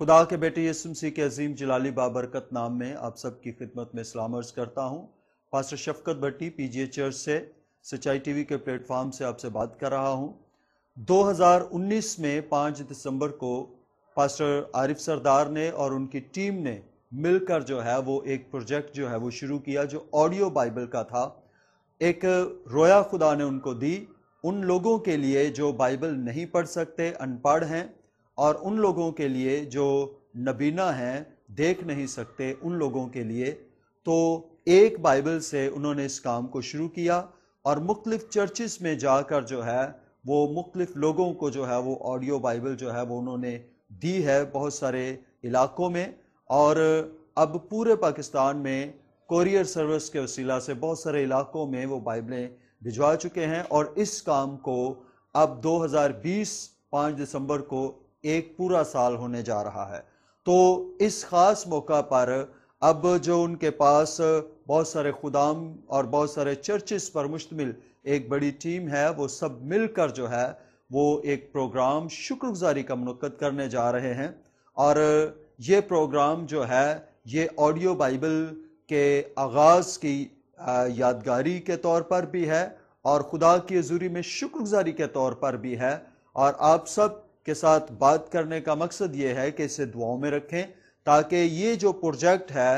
खुदा के बेटे यसुमसी के अजीम जलाली बाबरकत नाम में आप सब की खिदमत में सलाम अर्ज करता हूँ pastor Shafqat Bhatti PGA church से टी टीवी के प्लेटफॉर्म से आपसे बात कर रहा हूँ 2019 में 5 दिसंबर को पास्टर आरिफ सरदार ने और उनकी टीम ने मिलकर जो है वो एक प्रोजेक्ट जो है वो शुरू किया जो ऑडियो बाइबल का था एक रोया खुदा ने उनको दी उन लोगों के लिए जो बाइबल नहीं पढ़ सकते अनपढ़ हैं और उन लोगों के लिए जो नबीना हैं देख नहीं सकते उन लोगों के लिए तो एक बाइबल से उन्होंने इस काम को शुरू किया और मुख्तफ चर्चिस में जाकर जो है वो मुख्तलिफ लोगों को जो है वो ऑडियो बाइबल जो है वो उन्होंने दी है बहुत सारे इलाकों में और अब पूरे पाकिस्तान में कोरियर सर्विस के वसीला से बहुत सारे इलाकों में वो बाइबलें भिजवा चुके हैं और इस काम को अब 2020 5 दिसंबर को एक पूरा साल होने जा रहा है तो इस ख़ास मौका पर अब जो उनके पास बहुत सारे खुदाम और बहुत सारे चर्चिस पर मुश्तमिल एक बड़ी टीम है वो सब मिलकर जो है वो एक प्रोग्राम शुक्रगुजारी का मनक़द करने जा रहे हैं और ये प्रोग्राम जो है ये ऑडियो बाइबल के आगाज़ की यादगारी के तौर पर भी है और खुदा की हजूरी में शुक्रगुजारी के तौर पर भी है और आप सब के साथ बात करने का मकसद ये है कि इसे दुआओं में रखें ताकि ये जो प्रोजेक्ट है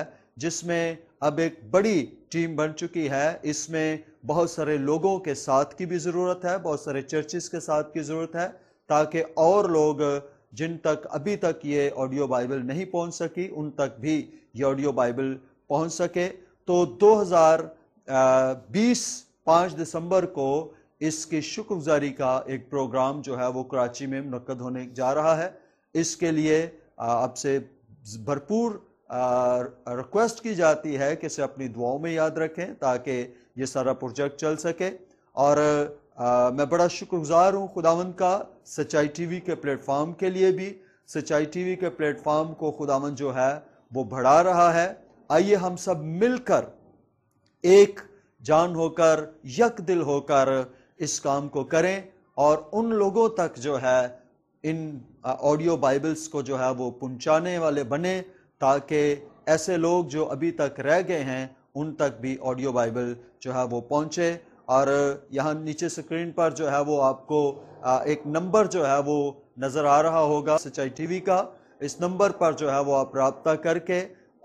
जिसमें अब एक बड़ी टीम बन चुकी है इसमें बहुत सारे लोगों के साथ की भी ज़रूरत है बहुत सारे चर्चिस के साथ की ज़रूरत है ताकि और लोग जिन तक अभी तक ये ऑडियो बाइबल नहीं पहुंच सकी उन तक भी ये ऑडियो बाइबल पहुंच सके तो 2020 5 दिसंबर को इसकी शुक्रगुजारी का एक प्रोग्राम जो है वो कराची में मनद होने जा रहा है इसके लिए आपसे भरपूर रिक्वेस्ट की जाती है कि इसे अपनी दुआओं में याद रखें ताकि ये सारा प्रोजेक्ट चल सके और आ, मैं बड़ा शुक्रगुजार हूँ खुदावन का सच्चाई टीवी के प्लेटफॉर्म के लिए भी सच्चाई टीवी के प्लेटफॉर्म को खुदावन जो है वो बढ़ा रहा है आइए हम सब मिलकर एक जान होकर यक दिल होकर इस काम को करें और उन लोगों तक जो है इन ऑडियो बाइबल्स को जो है वो पहुँचाने वाले बने ताकि ऐसे लोग जो अभी तक रह गए हैं उन तक भी ऑडियो बाइबल जो है वो पहुँचे और यहाँ नीचे स्क्रीन पर जो है वो आपको एक नंबर जो है वो नज़र आ रहा होगा सच्चाई टीवी का इस नंबर पर जो है वो आप रबता करके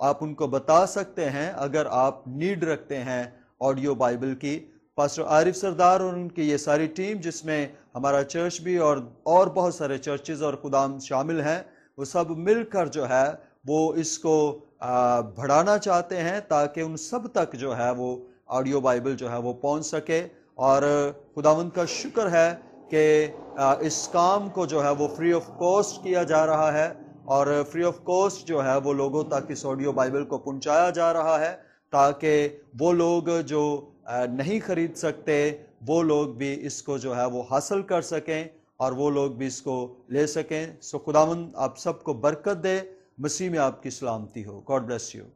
आप उनको बता सकते हैं अगर आप नीड रखते हैं ऑडियो बाइबल की पास्टर आरिफ सरदार और उनकी ये सारी टीम जिसमें हमारा चर्च भी और और बहुत सारे चर्चेज और खुदाम शामिल हैं वो सब मिलकर जो है वो इसको बढ़ाना चाहते हैं ताकि उन सब तक जो है वो ऑडियो बाइबल जो है वो पहुंच सके और खुदा का शुक्र है कि इस काम को जो है वो फ्री ऑफ कॉस्ट किया जा रहा है और फ्री ऑफ कॉस्ट जो है वो लोगों तक इस ऑडियो बाइबल को पहुंचाया जा रहा है ताकि वो लोग जो नहीं ख़रीद सकते वो लोग भी इसको जो है वो हासिल कर सकें और वो लोग भी इसको ले सकें सो खुदावंद आप सबको बरकत दे मसीह में आपकी सलामती हो गॉड ब्लेस यू